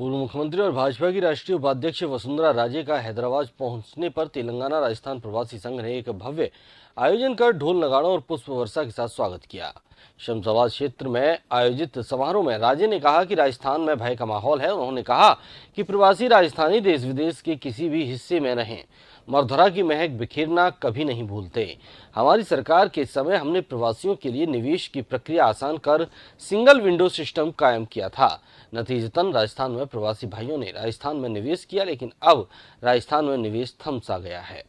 पूर्व मुख्यमंत्री और भाजपा की राष्ट्रीय उपाध्यक्ष वसुंधरा राजे का हैदराबाद पहुंचने पर तेलंगाना राजस्थान प्रवासी संघ ने एक भव्य आयोजन कर ढोल नगाड़ों और पुष्प वर्षा के साथ स्वागत किया शमशाबाद क्षेत्र में आयोजित समारोह में राजे ने कहा कि राजस्थान में भय का माहौल है उन्होंने कहा कि प्रवासी राजस्थानी देश विदेश के किसी भी हिस्से में रहें मरधरा की महक बिखेरना कभी नहीं भूलते हमारी सरकार के समय हमने प्रवासियों के लिए निवेश की प्रक्रिया आसान कर सिंगल विंडो सिस्टम कायम किया था नतीजतन राजस्थान में प्रवासी भाइयों ने राजस्थान में निवेश किया लेकिन अब राजस्थान में निवेश थम सा गया है